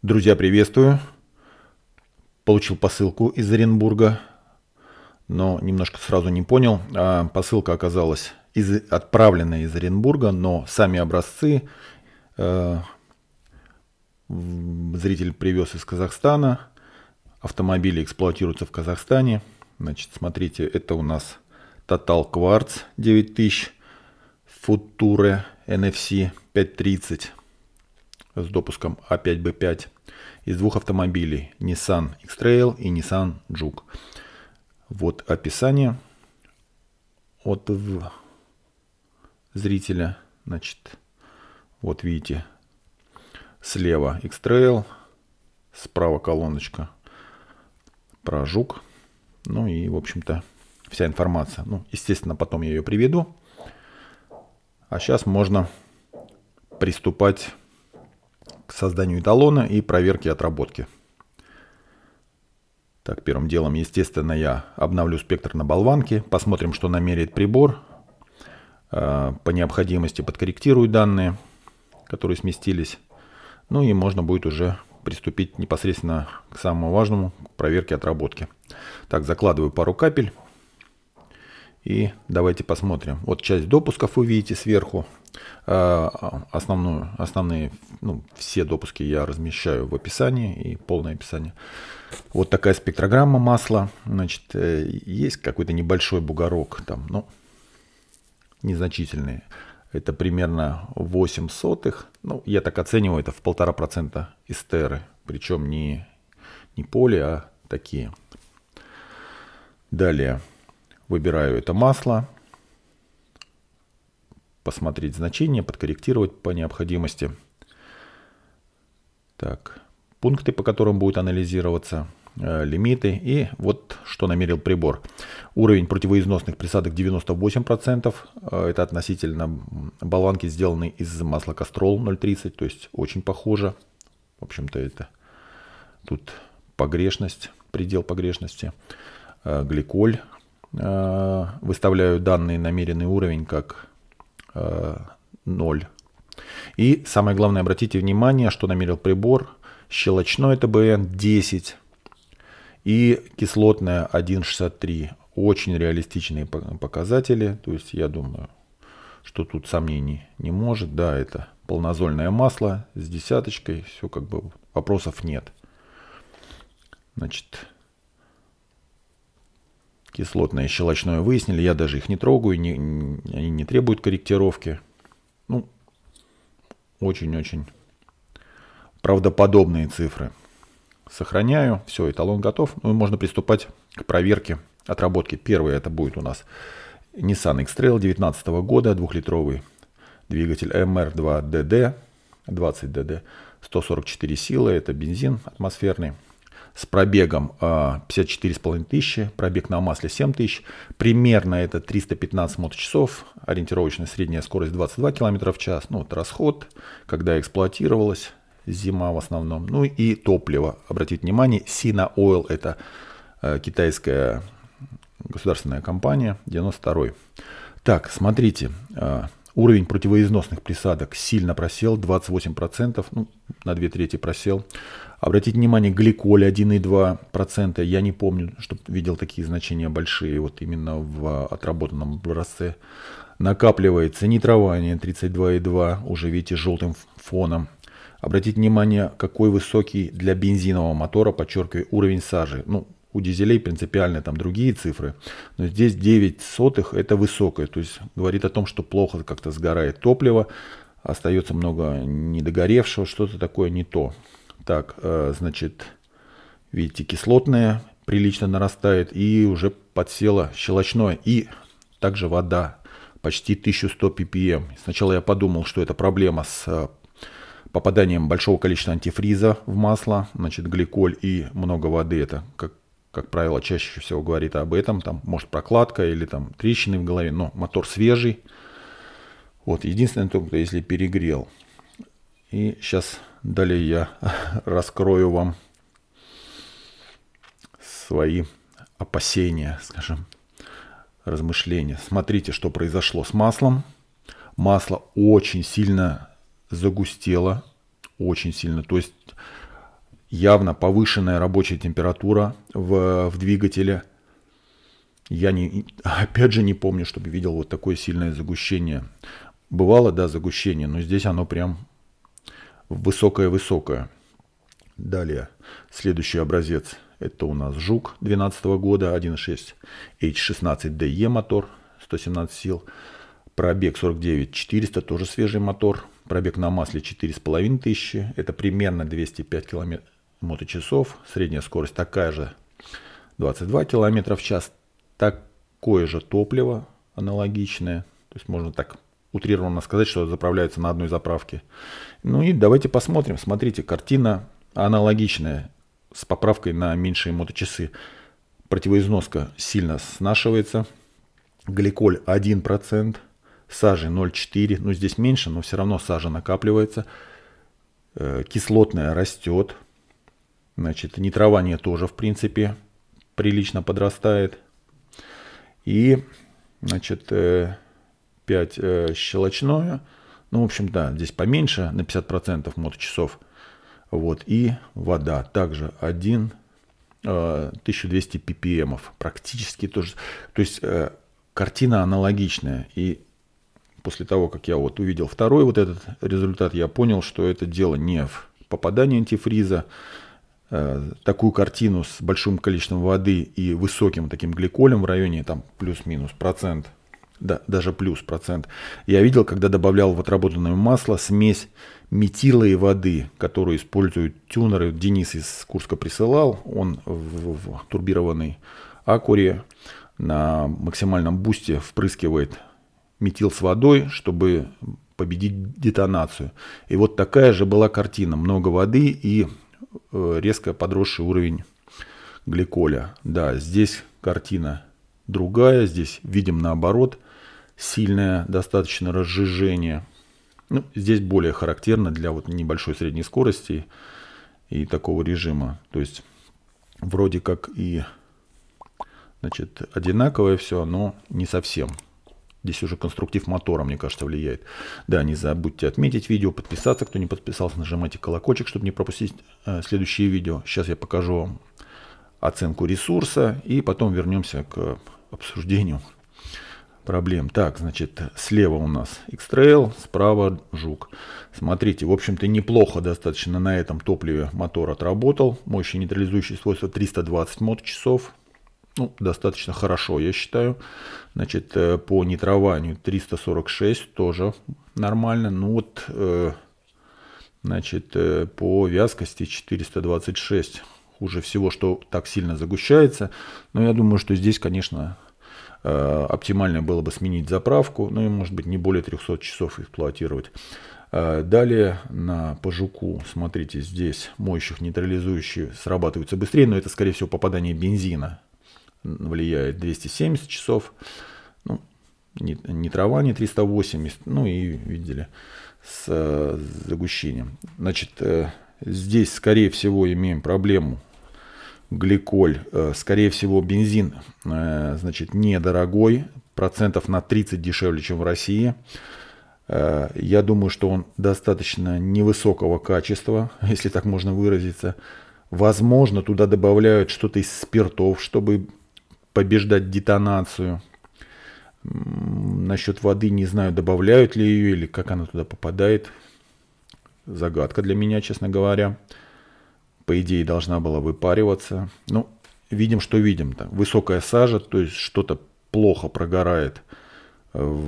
Друзья, приветствую. Получил посылку из Оренбурга, но немножко сразу не понял. А, посылка оказалась из, отправлена из Оренбурга, но сами образцы э, зритель привез из Казахстана. Автомобили эксплуатируются в Казахстане. Значит, смотрите, это у нас Total Quartz 9000, Future NFC 530 с допуском А5Б5 из двух автомобилей Nissan X-Trail и Nissan Juke. Вот описание от зрителя. Значит, вот видите, слева X-Trail, справа колоночка про Жук. Ну и, в общем-то, вся информация. Ну, естественно, потом я ее приведу. А сейчас можно приступать к созданию эталона и проверке отработки. Так, первым делом, естественно, я обновлю спектр на болванке, посмотрим, что намерит прибор. Э, по необходимости подкорректирую данные, которые сместились. Ну и можно будет уже приступить непосредственно к самому важному, к проверке отработки. Так, закладываю пару капель. И давайте посмотрим. Вот часть допусков вы видите сверху. А, основную, основные, ну, все допуски я размещаю в описании и полное описание. Вот такая спектрограмма масла. Значит, э, есть какой-то небольшой бугорок там, ну, незначительный. Это примерно 8 сотых. Ну, я так оцениваю, это в полтора процента эстеры. Причем не, не поле, а такие. Далее. Выбираю это масло, посмотреть значение, подкорректировать по необходимости. Так, пункты, по которым будет анализироваться, э, лимиты и вот что намерил прибор. Уровень противоизносных присадок 98%, э, это относительно болванки, сделанной из масла Кастрол 0,30, то есть очень похоже. В общем-то это тут погрешность, предел погрешности, э, гликоль Э, выставляю данный намеренный уровень как 0. Э, и самое главное, обратите внимание, что намерил прибор. щелочной это ТБН 10 и кислотное 1,63. Очень реалистичные показатели. То есть я думаю, что тут сомнений не может. Да, это полнозольное масло с десяточкой. Все как бы вопросов нет. Значит, кислотное и щелочное выяснили. Я даже их не трогаю, не, не, они не требуют корректировки. Ну, очень-очень правдоподобные цифры. Сохраняю, все, эталон готов. Ну можно приступать к проверке отработки. первое это будет у нас Nissan X-Trail 2019 года, двухлитровый двигатель MR2DD, 20DD, 144 силы, это бензин атмосферный с пробегом 54,5 а, тысячи, пробег на масле 7 тысяч. Примерно это 315 моточасов, ориентировочная средняя скорость 22 км в час. Ну, вот расход, когда эксплуатировалась зима в основном. Ну и топливо. Обратите внимание, Sina Oil – это э, китайская государственная компания, 92 -й. Так, смотрите, а, Уровень противоизносных присадок сильно просел, 28%, ну, на две трети просел. Обратите внимание, гликоль 1,2%. Я не помню, чтобы видел такие значения большие вот именно в отработанном образце. Накапливается нитрование 32,2, уже видите, желтым фоном. Обратите внимание, какой высокий для бензинового мотора, подчеркиваю, уровень сажи. Ну, у дизелей принципиально там другие цифры. Но здесь 9 сотых это высокое. То есть говорит о том, что плохо как-то сгорает топливо. Остается много недогоревшего. Что-то такое не то. Так, э, значит, видите, кислотное прилично нарастает. И уже подсело щелочное. И также вода почти 1100 ppm. Сначала я подумал, что это проблема с э, попаданием большого количества антифриза в масло, значит, гликоль и много воды, это как как правило, чаще всего говорит об этом. Там, может, прокладка или там трещины в голове, но мотор свежий. Вот, единственное только, если перегрел. И сейчас далее я раскрою вам свои опасения, скажем, размышления. Смотрите, что произошло с маслом. Масло очень сильно загустело, очень сильно. То есть явно повышенная рабочая температура в, в двигателе. Я не, опять же не помню, чтобы видел вот такое сильное загущение. Бывало, да, загущение, но здесь оно прям высокое-высокое. Далее, следующий образец. Это у нас Жук 2012 года, 1.6 H16DE мотор, 117 сил. Пробег 49 400, тоже свежий мотор. Пробег на масле 4500. Это примерно 205 километров моточасов, средняя скорость такая же 22 км в час, такое же топливо аналогичное, то есть можно так утрированно сказать, что заправляются на одной заправке. Ну и давайте посмотрим, смотрите, картина аналогичная, с поправкой на меньшие моточасы. Противоизноска сильно снашивается, гликоль 1%, сажи 0,4%, ну здесь меньше, но все равно сажа накапливается, э, кислотная растет, Значит, нитрование тоже, в принципе, прилично подрастает. И, значит, 5 э, э, щелочное. Ну, в общем, да, здесь поменьше, на 50% моточасов. Вот, и вода. Также 1 1200 ppm. Практически тоже. То есть, э, картина аналогичная. И после того, как я вот увидел второй вот этот результат, я понял, что это дело не в попадании антифриза, Э, такую картину с большим количеством воды и высоким таким гликолем в районе там плюс-минус процент, да, даже плюс процент, я видел, когда добавлял в отработанное масло смесь метила и воды, которую используют тюнеры. Денис из Курска присылал, он в, в турбированной акуре на максимальном бусте впрыскивает метил с водой, чтобы победить детонацию. И вот такая же была картина. Много воды и Э, резко подросший уровень гликоля. Да, здесь картина другая, здесь видим наоборот сильное достаточно разжижение. Ну, здесь более характерно для вот небольшой средней скорости и такого режима. То есть вроде как и значит, одинаковое все, но не совсем. Здесь уже конструктив мотора, мне кажется, влияет. Да, не забудьте отметить видео, подписаться, кто не подписался, нажимайте колокольчик, чтобы не пропустить э, следующие видео. Сейчас я покажу вам оценку ресурса и потом вернемся к обсуждению проблем. Так, значит, слева у нас X-Trail, справа Жук. Смотрите, в общем-то, неплохо достаточно на этом топливе мотор отработал. Мощи нейтрализующие свойства 320 мод-часов ну, достаточно хорошо, я считаю. Значит, э, по нитрованию 346 тоже нормально. Ну вот, э, значит, э, по вязкости 426 хуже всего, что так сильно загущается. Но я думаю, что здесь, конечно, оптимально было бы сменить заправку, ну и может быть не более 300 часов эксплуатировать. Далее на пожуку, смотрите, здесь моющих нейтрализующие срабатываются быстрее, но это скорее всего попадание бензина влияет 270 часов, ну, не, не трава, не 380, ну и видели с загущением. Значит, э, здесь, скорее всего, имеем проблему гликоль, э, скорее всего, бензин, э, значит, недорогой, процентов на 30 дешевле, чем в России. Я думаю, что он достаточно невысокого качества, если так можно выразиться. Возможно, туда добавляют что-то из спиртов, чтобы побеждать детонацию. Насчет воды не знаю, добавляют ли ее или как она туда попадает. Загадка для меня, честно говоря. По идее, должна была выпариваться. Ну, видим, что видим-то. Высокая сажа, то есть что-то плохо прогорает. Э,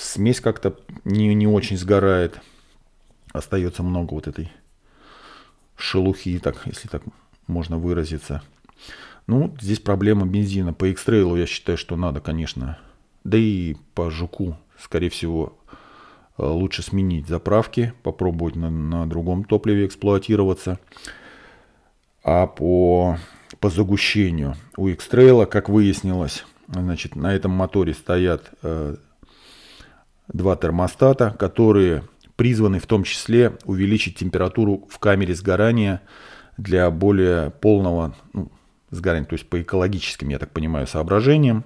смесь как-то не, не очень сгорает. Остается много вот этой шелухи, так, если так можно выразиться. Ну, здесь проблема бензина. По X-Trail я считаю, что надо, конечно. Да и по Жуку, скорее всего, э, лучше сменить заправки, попробовать на, на другом топливе эксплуатироваться. А по, по загущению у X-Trail, как выяснилось, значит, на этом моторе стоят э, два термостата, которые призваны в том числе увеличить температуру в камере сгорания для более полного ну, сгорания, то есть по экологическим, я так понимаю, соображениям.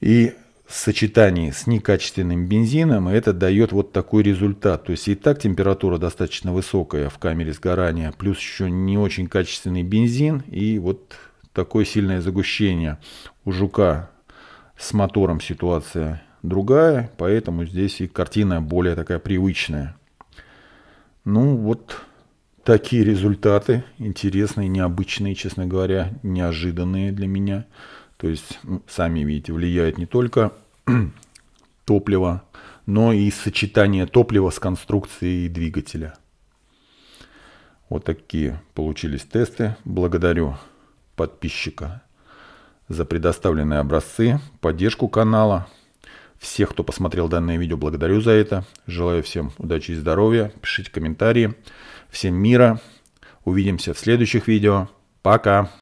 И в сочетании с некачественным бензином, это дает вот такой результат. То есть и так температура достаточно высокая в камере сгорания, плюс еще не очень качественный бензин и вот такое сильное загущение. У жука с мотором ситуация другая, поэтому здесь и картина более такая привычная. Ну вот такие результаты интересные, необычные, честно говоря, неожиданные для меня. То есть, сами видите, влияет не только топливо, но и сочетание топлива с конструкцией двигателя. Вот такие получились тесты. Благодарю подписчика за предоставленные образцы, поддержку канала. Всех, кто посмотрел данное видео, благодарю за это. Желаю всем удачи и здоровья. Пишите комментарии. Всем мира. Увидимся в следующих видео. Пока.